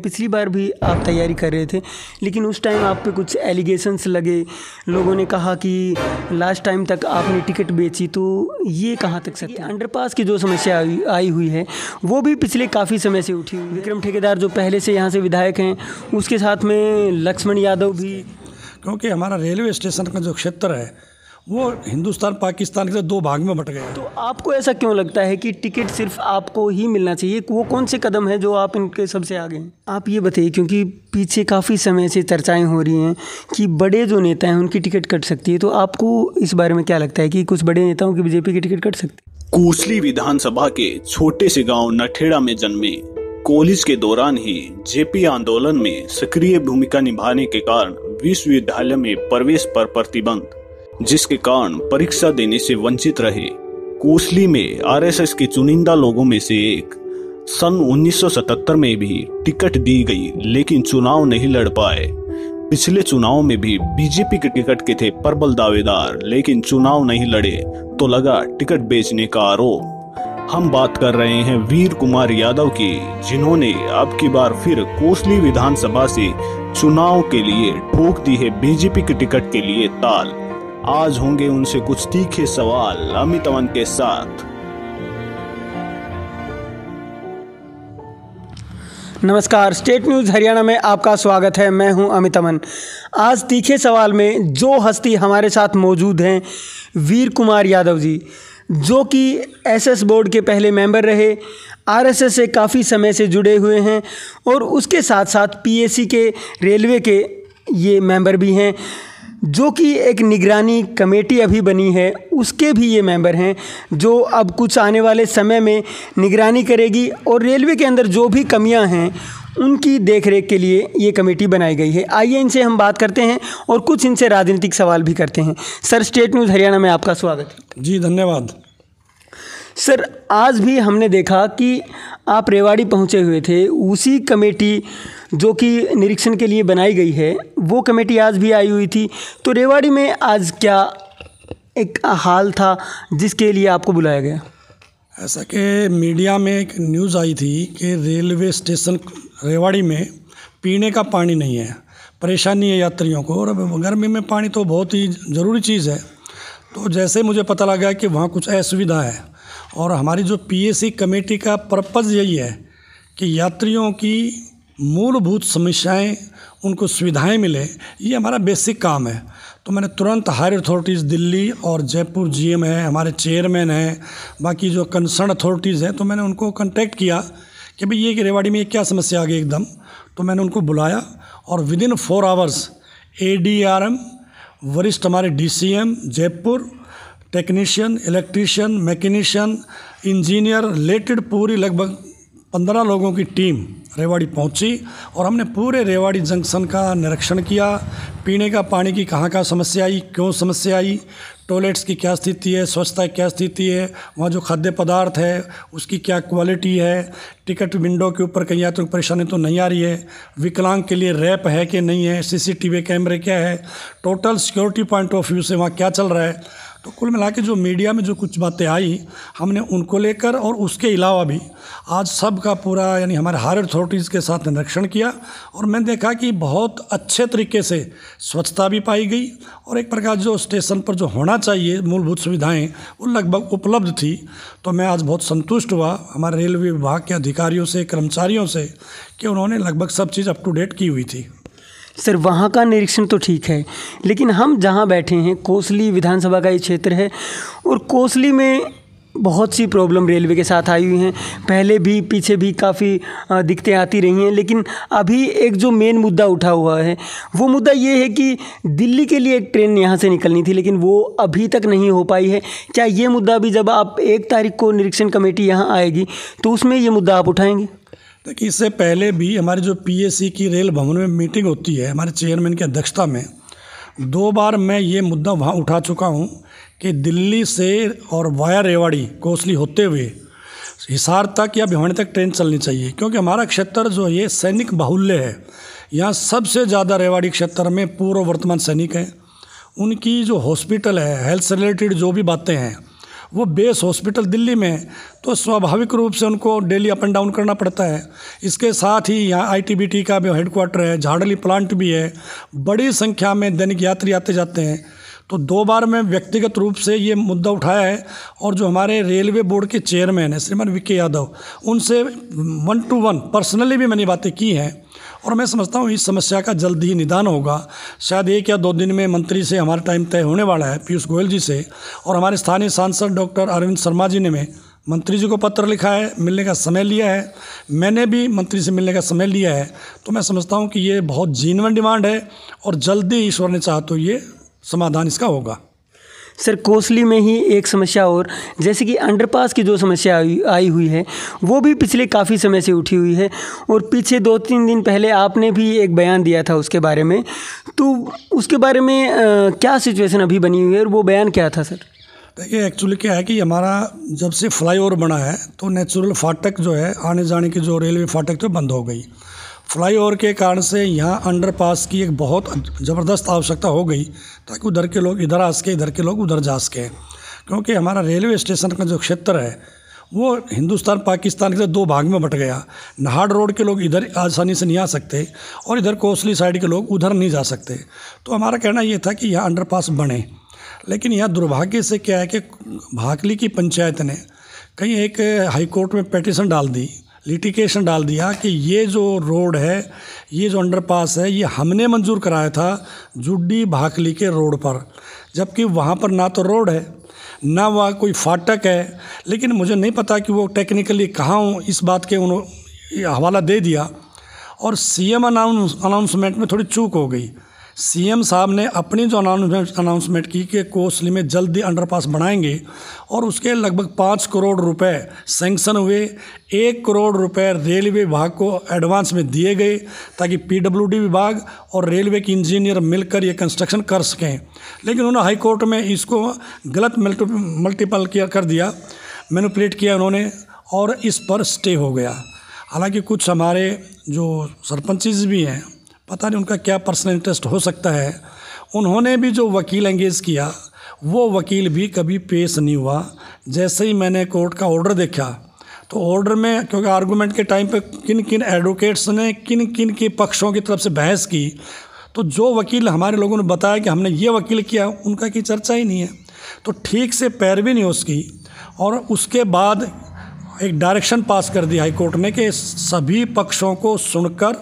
पिछली बार भी आप तैयारी कर रहे थे लेकिन उस टाइम आप पे कुछ एलिगेशंस लगे लोगों ने कहा कि लास्ट टाइम तक आपने टिकट बेची तो ये कहाँ तक सकते हैं अंडरपास की जो समस्या आई, आई हुई है वो भी पिछले काफ़ी समय से उठी हुई विक्रम ठेकेदार जो पहले से यहाँ से विधायक हैं उसके साथ में लक्ष्मण यादव भी क्योंकि हमारा रेलवे स्टेशन का जो क्षेत्र है वो हिंदुस्तान पाकिस्तान के दो भाग में बट गए तो आपको ऐसा क्यों लगता है कि टिकट सिर्फ आपको ही मिलना चाहिए वो कौन से कदम है जो आप इनके सबसे आगे हैं आप ये बताइए क्योंकि पीछे काफ़ी समय से चर्चाएं हो रही हैं कि बड़े जो नेता हैं उनकी टिकट कट सकती है तो आपको इस बारे में क्या लगता है कि कुछ बड़े नेताओं की बीजेपी की टिकट कट सकती है कोसली विधानसभा के छोटे से गांव नठेड़ा में जन्मे कॉलेज के दौरान ही जेपी आंदोलन में सक्रिय भूमिका निभाने के कारण विश्वविद्यालय में प्रवेश पर प्रतिबंध जिसके कारण परीक्षा देने से वंचित रहे कोसली में आरएसएस के चुनिंदा लोगों में से एक सन 1977 में भी टिकट दी गई लेकिन चुनाव नहीं लड़ पाए पिछले चुनाव में भी बीजेपी के टिकट के थे प्रबल दावेदार लेकिन चुनाव नहीं लड़े तो लगा टिकट बेचने का आरोप हम बात कर रहे हैं वीर कुमार यादव की जिन्होंने अब की बार फिर कोसली विधानसभा से चुनाव के लिए ठोक दी है बीजेपी के टिकट के लिए ताल आज होंगे उनसे कुछ तीखे सवाल अमित अमन के साथ नमस्कार स्टेट न्यूज़ हरियाणा में आपका स्वागत है मैं हूं अमित अमन आज तीखे सवाल में जो हस्ती हमारे साथ मौजूद हैं वीर कुमार यादव जी जो कि एसएस बोर्ड के पहले मेंबर रहे आरएसएस से काफ़ी समय से जुड़े हुए हैं और उसके साथ साथ पीएसी के रेलवे के ये मेंबर भी हैं जो कि एक निगरानी कमेटी अभी बनी है उसके भी ये मेंबर हैं जो अब कुछ आने वाले समय में निगरानी करेगी और रेलवे के अंदर जो भी कमियां हैं उनकी देखरेख के लिए ये कमेटी बनाई गई है आइए इनसे हम बात करते हैं और कुछ इनसे राजनीतिक सवाल भी करते हैं सर स्टेट न्यूज़ हरियाणा में आपका स्वागत जी धन्यवाद सर आज भी हमने देखा कि आप रेवाड़ी पहुँचे हुए थे उसी कमेटी जो कि निरीक्षण के लिए बनाई गई है वो कमेटी आज भी आई हुई थी तो रेवाड़ी में आज क्या एक हाल था जिसके लिए आपको बुलाया गया ऐसा कि मीडिया में एक न्यूज़ आई थी कि रेलवे स्टेशन रेवाड़ी में पीने का पानी नहीं है परेशानी है यात्रियों को और गर्मी में पानी तो बहुत ही ज़रूरी चीज़ है तो जैसे मुझे पता लगा कि वहाँ कुछ असुविधा है और हमारी जो पीएसी कमेटी का पर्पज़ यही है कि यात्रियों की मूलभूत समस्याएं उनको सुविधाएं मिलें ये हमारा बेसिक काम है तो मैंने तुरंत हायर अथॉरिटीज़ दिल्ली और जयपुर जीएम है हमारे चेयरमैन हैं बाकी जो कंसर्न अथॉरिटीज़ हैं तो मैंने उनको कांटेक्ट किया कि भाई ये कि रेवाड़ी में क्या समस्या आ गई एकदम तो मैंने उनको बुलाया और विद इन फोर आवर्स ए वरिष्ठ हमारे डी Jaipur technician electrician mechanician engineer related पूरी लगभग पंद्रह लोगों की टीम रेवाड़ी पहुंची और हमने पूरे रेवाड़ी जंक्शन का निरीक्षण किया पीने का पानी की कहाँ कहाँ समस्या आई क्यों समस्या आई टॉयलेट्स की क्या स्थिति है स्वच्छता की क्या स्थिति है वहाँ जो खाद्य पदार्थ है उसकी क्या क्वालिटी है टिकट विंडो के ऊपर कहीं यात्रियों को परेशानी तो नहीं आ रही है विकलांग के लिए रैप है कि नहीं है सीसीटीवी कैमरे क्या है total security point of view से वहाँ क्या चल रहा है तो कुल मिला के जो मीडिया में जो कुछ बातें आई हमने उनको लेकर और उसके अलावा भी आज सब का पूरा यानी हमारे हायर अथॉरिटीज़ के साथ निरीक्षण किया और मैंने देखा कि बहुत अच्छे तरीके से स्वच्छता भी पाई गई और एक प्रकार जो स्टेशन पर जो होना चाहिए मूलभूत सुविधाएं वो लगभग उपलब्ध थी तो मैं आज बहुत संतुष्ट हुआ हमारे रेलवे विभाग के अधिकारियों से कर्मचारियों से कि उन्होंने लगभग सब चीज़ अप टू डेट की हुई थी सर वहाँ का निरीक्षण तो ठीक है लेकिन हम जहाँ बैठे हैं कोसली विधानसभा का ये क्षेत्र है और कोसली में बहुत सी प्रॉब्लम रेलवे के साथ आई हुई हैं पहले भी पीछे भी काफ़ी दिक्कतें आती रही हैं लेकिन अभी एक जो मेन मुद्दा उठा हुआ है वो मुद्दा ये है कि दिल्ली के लिए एक ट्रेन यहाँ से निकलनी थी लेकिन वो अभी तक नहीं हो पाई है क्या ये मुद्दा भी जब आप एक तारीख को निरीक्षण कमेटी यहाँ आएगी तो उसमें ये मुद्दा आप उठाएंगे देखिए इससे पहले भी हमारी जो पीएसी की रेल भवन में मीटिंग होती है हमारे चेयरमैन की अध्यक्षता में दो बार मैं ये मुद्दा वहाँ उठा चुका हूँ कि दिल्ली से और वाया रेवाड़ी कोसली होते हुए हिसार तक या भिवानी तक ट्रेन चलनी चाहिए क्योंकि हमारा क्षेत्र जो ये सैनिक बाहुल्य है यहाँ सबसे ज़्यादा रेवाड़ी क्षेत्र में पूर्व वर्तमान सैनिक हैं उनकी जो हॉस्पिटल है हेल्थ से रिलेटेड जो भी बातें हैं वो बेस हॉस्पिटल दिल्ली में तो स्वाभाविक रूप से उनको डेली अप एंड डाउन करना पड़ता है इसके साथ ही यहाँ आईटीबीटी का भी हेडक्वार्टर है झाड़ली प्लांट भी है बड़ी संख्या में दैनिक यात्री आते जाते हैं तो दो बार मैं व्यक्तिगत रूप से ये मुद्दा उठाया है और जो हमारे रेलवे बोर्ड के चेयरमैन हैं श्रीमान वी के यादव उनसे वन टू वन पर्सनली भी मैंने बातें की हैं और मैं समझता हूँ इस समस्या का जल्द ही निदान होगा शायद एक या दो दिन में मंत्री से हमारा टाइम तय होने वाला है पीयूष गोयल जी से और हमारे स्थानीय सांसद डॉक्टर अरविंद शर्मा जी ने में मंत्री जी को पत्र लिखा है मिलने का समय लिया है मैंने भी मंत्री से मिलने का समय लिया है तो मैं समझता हूँ कि ये बहुत जीनवन डिमांड है और जल्दी ईश्वर ने चाह तो ये समाधान इसका होगा सर कोसली में ही एक समस्या और जैसे कि अंडरपास की जो समस्या आई आई हुई है वो भी पिछले काफ़ी समय से उठी हुई है और पीछे दो तीन दिन पहले आपने भी एक बयान दिया था उसके बारे में तो उसके बारे में आ, क्या सिचुएशन अभी बनी हुई है और वो बयान क्या था सर देखिए एक्चुअली क्या है कि हमारा जब से फ्लाई बना है तो नेचुरल फाटक जो है आने जाने की जो रेलवे फाटक थे तो बंद हो गई फ्लाईओवर के कारण से यहाँ अंडरपास की एक बहुत ज़बरदस्त आवश्यकता हो गई ताकि उधर के लोग इधर आ सके इधर के लोग उधर जा सकें क्योंकि हमारा रेलवे स्टेशन का जो क्षेत्र है वो हिंदुस्तान पाकिस्तान के तो दो भाग में बट गया नाहड़ रोड के लोग इधर आसानी से नहीं आ सकते और इधर कोसली साइड के लोग उधर नहीं जा सकते तो हमारा कहना ये था कि यहाँ अंडरपास बने लेकिन यहाँ दुर्भाग्य से क्या है कि भाकली की पंचायत ने कहीं एक हाईकोर्ट में पटिशन डाल दी लिटिकेशन डाल दिया कि ये जो रोड है ये जो अंडरपास है ये हमने मंजूर कराया था जुड्डी भाकली के रोड पर जबकि वहाँ पर ना तो रोड है ना वह कोई फाटक है लेकिन मुझे नहीं पता कि वो टेक्निकली कहाँ हूँ इस बात के उन्होंने हवाला दे दिया और सीएम अनाउंस अनाउंसमेंट में थोड़ी चूक हो गई सीएम साहब ने अपनी जो अनाउंसमेंट अनाउंसमेंट की कि कोसली में जल्दी अंडरपास बनाएंगे और उसके लगभग पाँच करोड़ रुपए सेंक्शन हुए एक करोड़ रुपए रेलवे विभाग को एडवांस में दिए गए ताकि पीडब्ल्यूडी विभाग और रेलवे के इंजीनियर मिलकर ये कंस्ट्रक्शन कर सकें लेकिन उन्होंने हाईकोर्ट में इसको गलत मल्टीपल किया कर दिया मैनुपलेट किया उन्होंने और इस पर स्टे हो गया हालांकि कुछ हमारे जो सरपंचज भी हैं पता नहीं उनका क्या पर्सनल इंटरेस्ट हो सकता है उन्होंने भी जो वकील एंगेज किया वो वकील भी कभी पेश नहीं हुआ जैसे ही मैंने कोर्ट का ऑर्डर देखा तो ऑर्डर में क्योंकि आर्गूमेंट के टाइम पर किन किन एडवोकेट्स ने किन किन के पक्षों की तरफ से बहस की तो जो वकील हमारे लोगों ने बताया कि हमने ये वकील किया उनका की चर्चा ही नहीं है तो ठीक से पैरवी नहीं उसकी और उसके बाद एक डायरेक्शन पास कर दी हाईकोर्ट ने कि सभी पक्षों को सुनकर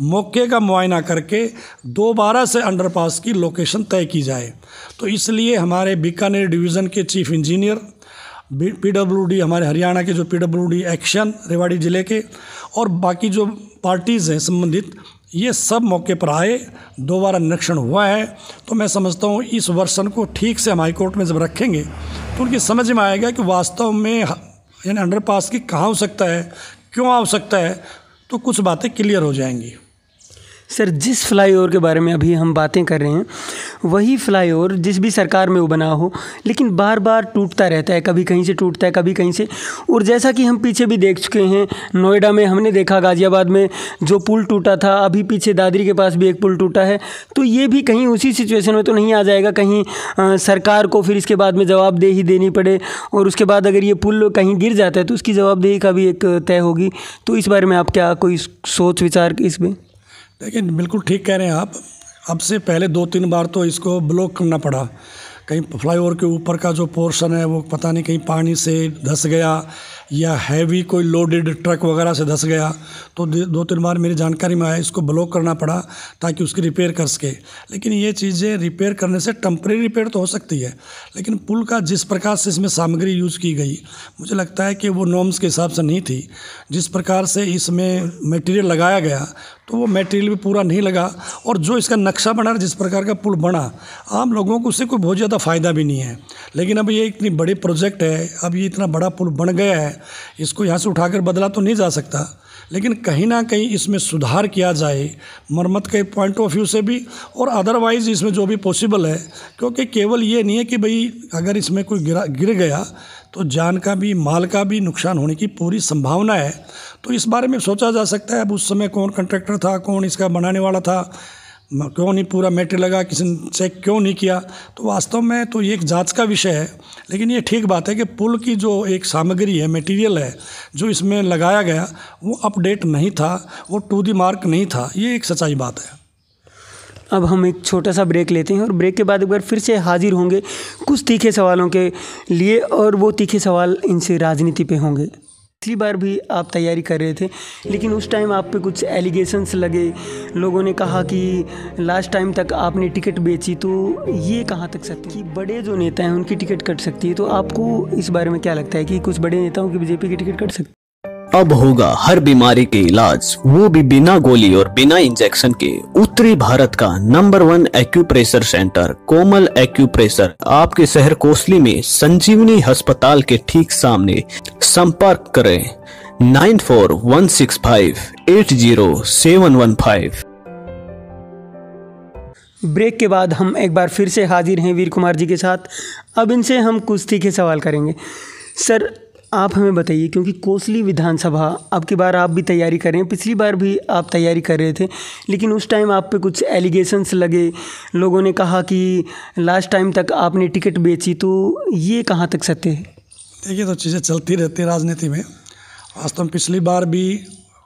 मौके का मुआयना करके दोबारा से अंडरपास की लोकेशन तय की जाए तो इसलिए हमारे बीकानेर डिवीज़न के चीफ इंजीनियर पी डी हमारे हरियाणा के जो P W D action Rewari ज़िले के और बाकी जो पार्टीज़ हैं संबंधित ये सब मौके पर आए दोबारा निरीक्षण हुआ है तो मैं समझता हूँ इस वर्षन को ठीक से हम हाईकोर्ट में जब रखेंगे तो उनकी समझ में आएगा कि वास्तव में यानी अंडरपास की कहाँ हो सकता है क्यों सकता है तो कुछ बातें क्लियर हो जाएंगी सर जिस फ्लाईओवर के बारे में अभी हम बातें कर रहे हैं वही फ्लाईओवर जिस भी सरकार में वो बना हो लेकिन बार बार टूटता रहता है कभी कहीं से टूटता है कभी कहीं से और जैसा कि हम पीछे भी देख चुके हैं नोएडा में हमने देखा गाज़ियाबाद में जो पुल टूटा था अभी पीछे दादरी के पास भी एक पुल टूटा है तो ये भी कहीं उसी सिचुएशन में तो नहीं आ जाएगा कहीं सरकार को फिर इसके बाद में जवाबदेही देनी पड़े और उसके बाद अगर ये पुल कहीं गिर जाता है तो उसकी जवाबदेही का भी एक तय होगी तो इस बारे में आप क्या कोई सोच विचार इसमें लेकिन बिल्कुल ठीक कह रहे हैं आप अब से पहले दो तीन बार तो इसको ब्लॉक करना पड़ा कहीं फ्लाईओवर के ऊपर का जो पोर्शन है वो पता नहीं कहीं पानी से धस गया या हैवी कोई लोडेड ट्रक वगैरह से धस गया तो दो तीन बार मेरी जानकारी में आया इसको ब्लॉक करना पड़ा ताकि उसकी रिपेयर कर सके लेकिन ये चीज़ें रिपेयर करने से टम्प्रेरी रिपेयर तो हो सकती है लेकिन पुल का जिस प्रकार से इसमें सामग्री यूज़ की गई मुझे लगता है कि वो नॉर्म्स के हिसाब से नहीं थी जिस प्रकार से इसमें मटेरियल लगाया गया तो वो मेटेरियल भी पूरा नहीं लगा और जो इसका नक्शा बना जिस प्रकार का पुल बना आम लोगों को उससे कोई बहुत ज़्यादा फ़ायदा भी नहीं है लेकिन अब ये इतनी बड़े प्रोजेक्ट है अब ये इतना बड़ा पुल बन गया है इसको यहाँ से उठाकर बदला तो नहीं जा सकता लेकिन कहीं ना कहीं इसमें सुधार किया जाए मरम्मत के पॉइंट ऑफ व्यू से भी और अदरवाइज़ इसमें जो भी पॉसिबल है क्योंकि केवल ये नहीं है कि भाई अगर इसमें कोई गिरा गिर गया तो जान का भी माल का भी नुकसान होने की पूरी संभावना है तो इस बारे में सोचा जा सकता है अब उस समय कौन कंट्रैक्टर था कौन इसका बनाने वाला था क्यों नहीं पूरा मेटेरियल लगा किसी से क्यों नहीं किया तो वास्तव में तो ये एक जांच का विषय है लेकिन ये ठीक बात है कि पुल की जो एक सामग्री है मटेरियल है जो इसमें लगाया गया वो अपडेट नहीं था वो टू दी मार्क नहीं था ये एक सच्चाई बात है अब हम एक छोटा सा ब्रेक लेते हैं और ब्रेक के बाद एक बार फिर से हाजिर होंगे कुछ तीखे सवालों के लिए और वो तीखे सवाल इनसे राजनीति पे होंगे पिछली बार भी आप तैयारी कर रहे थे लेकिन उस टाइम आप पे कुछ एलिगेशंस लगे लोगों ने कहा कि लास्ट टाइम तक आपने टिकट बेची तो ये कहाँ तक सकती कि बड़े जो नेता हैं उनकी टिकट कट सकती है तो आपको इस बारे में क्या लगता है कि कुछ बड़े नेताओं की बीजेपी की टिकट कट सकती अब होगा हर बीमारी के इलाज वो भी बिना गोली और बिना इंजेक्शन के उत्तरी भारत का number one acupressure centre Komal acupressure आपके शहर कोसली में संजीवनी अस्पताल के ठीक सामने संपर्क करें nine four one six five eight zero seven one five break के बाद हम एक बार फिर से हाजिर हैं वीर कुमार जी के साथ अब इनसे हम कुश्ती के सवाल करेंगे सर आप हमें बताइए क्योंकि कोसली विधानसभा अब की बार आप भी तैयारी कर रहे हैं पिछली बार भी आप तैयारी कर रहे थे लेकिन उस टाइम आप पे कुछ एलिगेशंस लगे लोगों ने कहा कि लास्ट टाइम तक आपने टिकट बेची तो ये कहाँ तक सत्य है देखिए तो चीज़ें चलती रहती है राजनीति में वास्तव तो में पिछली बार भी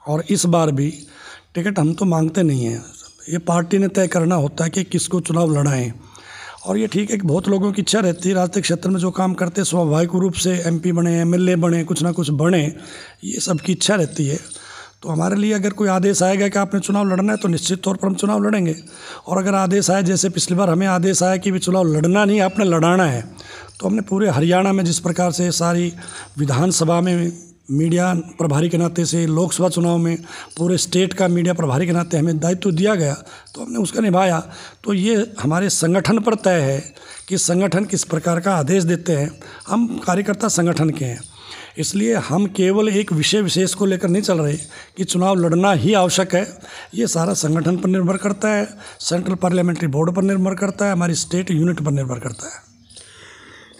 और इस बार भी टिकट हम तो मांगते नहीं हैं ये पार्टी ने तय करना होता है कि किसको चुनाव लड़ाएँ और ये ठीक है कि बहुत लोगों की इच्छा रहती है राजनीतिक क्षेत्र में जो काम करते हैं स्वाभाविक रूप से एम बने एम बने कुछ ना कुछ बने ये सब की इच्छा रहती है तो हमारे लिए अगर कोई आदेश आएगा कि आपने चुनाव लड़ना है तो निश्चित तौर पर हम चुनाव लड़ेंगे और अगर आदेश आए जैसे पिछली बार हमें आदेश आया कि भी चुनाव लड़ना नहीं आपने लड़ाना है तो हमने पूरे हरियाणा में जिस प्रकार से सारी विधानसभा में मीडिया प्रभारी के नाते से लोकसभा चुनाव में पूरे स्टेट का मीडिया प्रभारी के नाते हमें दायित्व दिया गया तो हमने उसका निभाया तो ये हमारे संगठन पर तय है कि संगठन किस प्रकार का आदेश देते हैं हम कार्यकर्ता संगठन के हैं इसलिए हम केवल एक विषय विशेष को लेकर नहीं चल रहे कि चुनाव लड़ना ही आवश्यक है ये सारा संगठन पर निर्भर करता है सेंट्रल पार्लियामेंट्री बोर्ड पर निर्भर करता है हमारी स्टेट यूनिट पर निर्भर करता है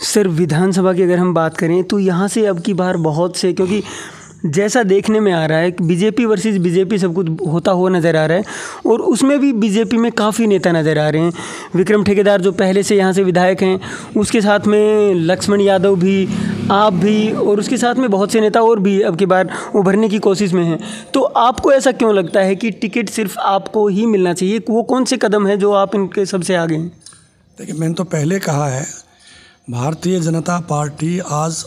सर विधानसभा की अगर हम बात करें तो यहाँ से अब की बार बहुत से क्योंकि जैसा देखने में आ रहा है कि बीजेपी वर्सेस बीजेपी सब कुछ होता हुआ नज़र आ रहा है और उसमें भी बीजेपी में काफ़ी नेता नज़र आ रहे हैं विक्रम ठेकेदार जो पहले से यहाँ से विधायक हैं उसके साथ में लक्ष्मण यादव भी आप भी और उसके साथ में बहुत से नेता और भी अब की बार उभरने की कोशिश में हैं तो आपको ऐसा क्यों लगता है कि टिकट सिर्फ आपको ही मिलना चाहिए वो कौन से कदम हैं जो आप इनके सबसे आगे हैं देखिए मैंने तो पहले कहा है भारतीय जनता पार्टी आज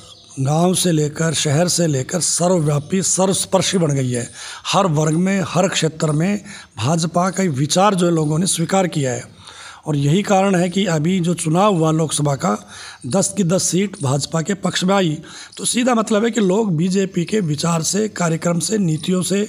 गांव से लेकर शहर से लेकर सर्वव्यापी सर्वस्पर्शी बन गई है हर वर्ग में हर क्षेत्र में भाजपा का विचार जो लोगों ने स्वीकार किया है और यही कारण है कि अभी जो चुनाव हुआ लोकसभा का दस की दस सीट भाजपा के पक्ष में आई तो सीधा मतलब है कि लोग बीजेपी के विचार से कार्यक्रम से नीतियों से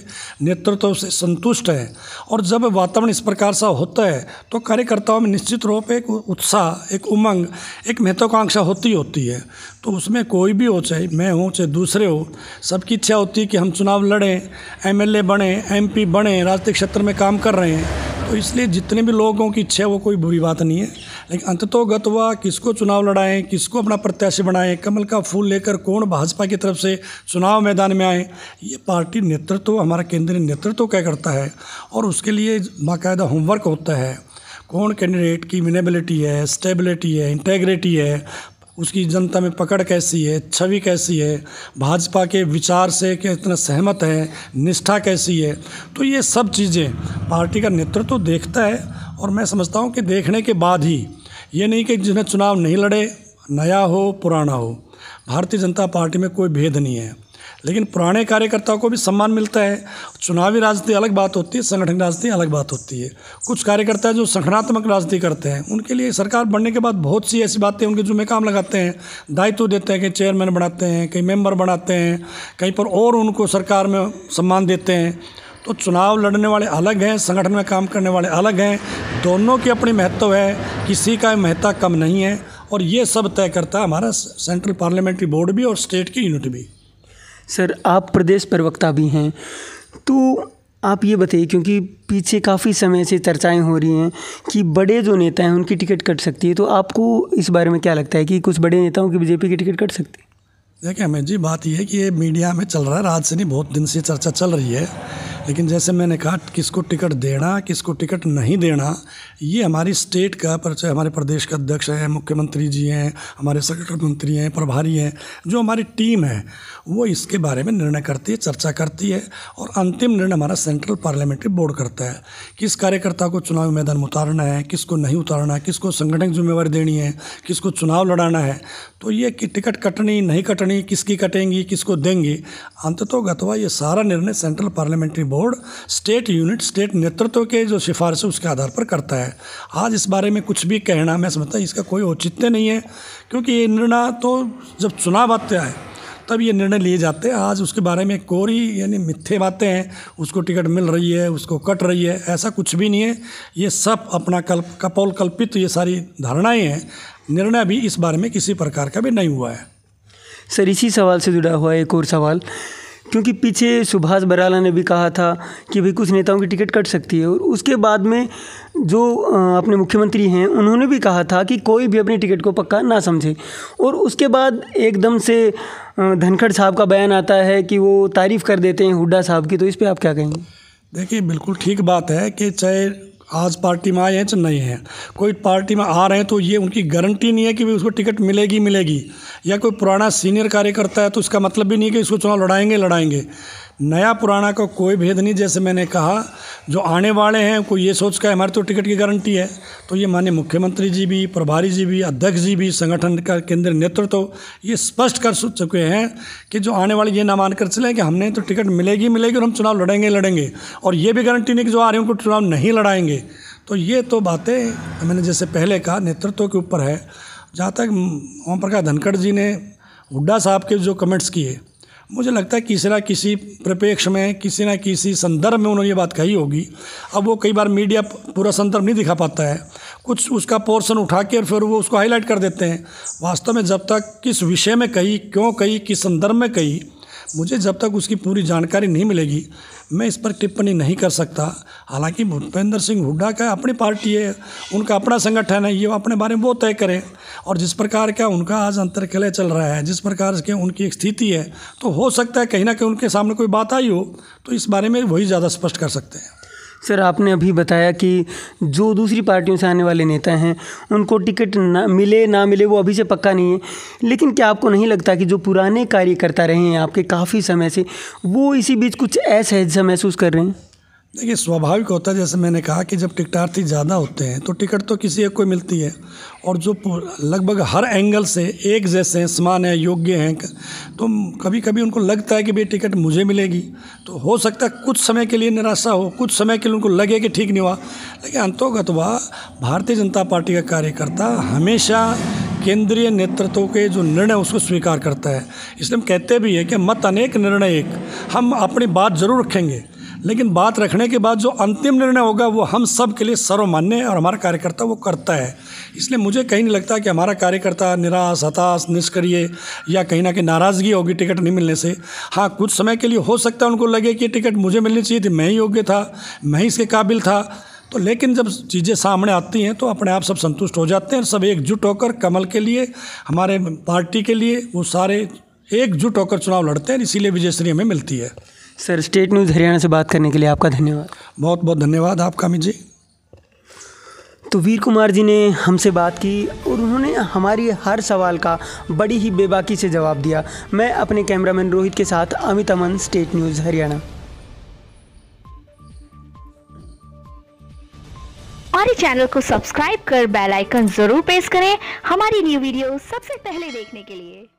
नेतृत्व से संतुष्ट हैं और जब वातावरण इस प्रकार सा होता है तो कार्यकर्ताओं में निश्चित रूप एक उत्साह एक उमंग एक महत्वाकांक्षा होती होती है तो उसमें कोई भी हो चाहे मैं हूँ चाहे दूसरे हो सबकी इच्छा होती है कि हम चुनाव लड़ें एमएलए बने पी बने राजनीतिक क्षेत्र में काम कर रहे हैं तो इसलिए जितने भी लोगों की इच्छा है वो कोई बुरी बात नहीं है लेकिन अंततोगत हुआ किसको चुनाव लड़ाएं किसको अपना प्रत्याशी बनाएं कमल का फूल लेकर कौन भाजपा की तरफ से चुनाव मैदान में आए ये पार्टी नेतृत्व हमारा केंद्रीय नेतृत्व क्या करता है और उसके लिए बाकायदा होमवर्क होता है कौन कैंडिडेट की मिनेबिलिटी है स्टेबिलिटी है इंटेग्रिटी है उसकी जनता में पकड़ कैसी है छवि कैसी है भाजपा के विचार से कितना सहमत है निष्ठा कैसी है तो ये सब चीज़ें पार्टी का नेतृत्व तो देखता है और मैं समझता हूँ कि देखने के बाद ही ये नहीं कि जिन्हें चुनाव नहीं लड़े नया हो पुराना हो भारतीय जनता पार्टी में कोई भेद नहीं है लेकिन पुराने कार्यकर्ताओं को भी सम्मान मिलता है चुनावी राजनीति अलग बात होती है संगठन राजनीति अलग बात होती है कुछ कार्यकर्ता जो संगठनात्मक राजनीति करते हैं उनके लिए सरकार बनने के बाद बहुत सी ऐसी बातें उनके जुम्मे काम लगाते हैं दायित्व देते हैं कहीं चेयरमैन बनाते हैं कहीं मेम्बर बनाते हैं कहीं पर और उनको सरकार में सम्मान देते हैं तो चुनाव लड़ने वाले अलग हैं संगठन में काम करने वाले अलग हैं दोनों की अपनी महत्व है किसी का महत्ता कम नहीं है और ये सब तय करता है हमारा सेंट्रल पार्लियामेंट्री बोर्ड भी और स्टेट की यूनिट भी सर आप प्रदेश प्रवक्ता भी हैं तो आप ये बताइए क्योंकि पीछे काफ़ी समय से चर्चाएं हो रही हैं कि बड़े जो नेता हैं उनकी टिकट कट सकती है तो आपको इस बारे में क्या लगता है कि कुछ बड़े नेताओं की बीजेपी की टिकट कट सकती है देखिए अमित जी बात यह है कि ये मीडिया में चल रहा है रात से नहीं बहुत दिन से चर्चा चल रही है लेकिन जैसे मैंने कहा किसको टिकट देना किसको टिकट नहीं देना ये हमारी स्टेट का परिचय हमारे प्रदेश के अध्यक्ष हैं मुख्यमंत्री जी हैं हमारे सेक्रेटरी मंत्री हैं प्रभारी हैं जो हमारी टीम है वो इसके बारे में निर्णय करती है चर्चा करती है और अंतिम निर्णय हमारा सेंट्रल पार्लियामेंट्री बोर्ड करता है किस कार्यकर्ता को चुनाव मैदान में उतारना है किसको नहीं उतारना है किसको संगठन जिम्मेवारी देनी है किसको चुनाव लड़ाना है तो ये कि टिकट कटनी नहीं कटनी कटनी किसकी कटेंगी किसको देंगे तो गतवा ये सारा निर्णय central parliamentary board state unit state नेतृत्व के जो सिफारिश उसके आधार पर करता है आज इस बारे में कुछ भी कहना मैं समझता इसका कोई औचित्य नहीं है क्योंकि ये निर्णय तो जब चुनाव आते आए तब ये निर्णय लिए जाते हैं आज उसके बारे में कोरी यानी मिथ्ये बातें हैं उसको टिकट मिल रही है उसको कट रही है ऐसा कुछ भी नहीं है ये सब अपना कल्प कपोल कल्पित ये सारी धारणाएँ हैं निर्णय भी इस बारे में किसी प्रकार का भी नहीं हुआ है सर इसी सवाल से जुड़ा हुआ एक और सवाल क्योंकि पीछे सुभाष बराला ने भी कहा था कि भाई कुछ नेताओं की टिकट कट सकती है और उसके बाद में जो अपने मुख्यमंत्री हैं उन्होंने भी कहा था कि कोई भी अपनी टिकट को पक्का ना समझे और उसके बाद एकदम से धनखड़ साहब का बयान आता है कि वो तारीफ़ कर देते हैं हुड्डा साहब की तो इस पर आप क्या कहेंगे देखिए बिल्कुल ठीक बात है कि चाहे आज पार्टी में आए हैं चाहे तो नहीं हैं कोई पार्टी में आ रहे हैं तो ये उनकी गारंटी नहीं है कि भाई उसको टिकट मिलेगी मिलेगी या कोई पुराना सीनियर कार्यकर्ता है तो उसका मतलब भी नहीं है कि इसको चुनाव लड़ाएंगे लड़ाएंगे नया पुराना का को कोई भेद नहीं जैसे मैंने कहा जो आने वाले हैं कोई ये सोच का हमारे तो टिकट की गारंटी है तो ये माननीय मुख्यमंत्री जी भी प्रभारी जी भी अध्यक्ष जी भी संगठन का केंद्रीय नेतृत्व तो ये स्पष्ट कर चुके हैं कि जो आने वाले ये ना मानकर चले कि हमने तो टिकट मिलेगी मिलेगी और हम चुनाव लड़ेंगे लड़ेंगे और ये भी गारंटी नहीं कि जो आ रहे हैं उनको चुनाव नहीं लड़ाएंगे तो ये तो बातें मैंने जैसे पहले कहा नेतृत्व के ऊपर है जहाँ तक ओम प्रकाश धनखड़ जी ने हुड्डा साहब के जो कमेंट्स किए मुझे लगता है किसी ना किसी प्रपेक्ष में किसी ना किसी संदर्भ में उन्होंने ये बात कही होगी अब वो कई बार मीडिया पूरा संदर्भ नहीं दिखा पाता है कुछ उसका पोर्शन उठा के और फिर वो उसको हाईलाइट कर देते हैं वास्तव में जब तक किस विषय में कही क्यों कही किस संदर्भ में कही मुझे जब तक उसकी पूरी जानकारी नहीं मिलेगी मैं इस पर टिप्पणी नहीं कर सकता हालांकि भूपेंद्र सिंह हुड्डा का अपनी पार्टी है उनका अपना संगठन है ये अपने बारे में वो तय करें और जिस प्रकार का उनका आज अंतर्कलय चल रहा है जिस प्रकार के उनकी एक स्थिति है तो हो सकता है कहीं ना कहीं उनके सामने कोई बात आई हो तो इस बारे में वही ज़्यादा स्पष्ट कर सकते हैं सर आपने अभी बताया कि जो दूसरी पार्टियों से आने वाले नेता हैं उनको टिकट ना मिले ना मिले वो अभी से पक्का नहीं है लेकिन क्या आपको नहीं लगता कि जो पुराने कार्यकर्ता रहे हैं आपके काफ़ी समय से वो इसी बीच कुछ असहज सा महसूस कर रहे हैं देखिए स्वाभाविक होता है जैसे मैंने कहा कि जब टिकटार्थी ज़्यादा होते हैं तो टिकट तो किसी एक को मिलती है और जो लगभग हर एंगल से एक जैसे हैं समान हैं योग्य हैं तो कभी कभी उनको लगता है कि भाई टिकट मुझे मिलेगी तो हो सकता है कुछ समय के लिए निराशा हो कुछ समय के लिए उनको लगे कि ठीक नहीं हुआ लेकिन अंतोगतवा भारतीय जनता पार्टी का कार्यकर्ता हमेशा केंद्रीय नेतृत्व के जो निर्णय उसको स्वीकार करता है इसलिए हम कहते भी हैं कि मत अनेक निर्णय एक हम अपनी बात ज़रूर रखेंगे लेकिन बात रखने के बाद जो अंतिम निर्णय होगा वो हम सब के लिए सर्वमान्य है और हमारा कार्यकर्ता वो करता है इसलिए मुझे कहीं नहीं लगता कि हमारा कार्यकर्ता निराश हताश निष्क्रिय या कहीं ना कहीं नाराज़गी होगी टिकट नहीं मिलने से हाँ कुछ समय के लिए हो सकता है उनको लगे कि टिकट मुझे मिलनी चाहिए थी मैं ही योग्य था मैं ही इसके काबिल था तो लेकिन जब चीज़ें सामने आती हैं तो अपने आप सब संतुष्ट हो जाते हैं सब एकजुट होकर कमल के लिए हमारे पार्टी के लिए वो सारे एकजुट होकर चुनाव लड़ते हैं इसीलिए विजयश्री हमें मिलती है सर स्टेट न्यूज़ हरियाणा से बात करने के लिए आपका धन्यवाद बहुत बहुत धन्यवाद आपका अमित जी तो वीर कुमार जी ने हमसे बात की और उन्होंने हमारी हर सवाल का बड़ी ही बेबाकी से जवाब दिया मैं अपने कैमरामैन रोहित के साथ अमित अमन स्टेट न्यूज़ हरियाणा हमारे चैनल को सब्सक्राइब कर बेल आइकन जरूर प्रेस करें हमारी न्यू वीडियो सबसे पहले देखने के लिए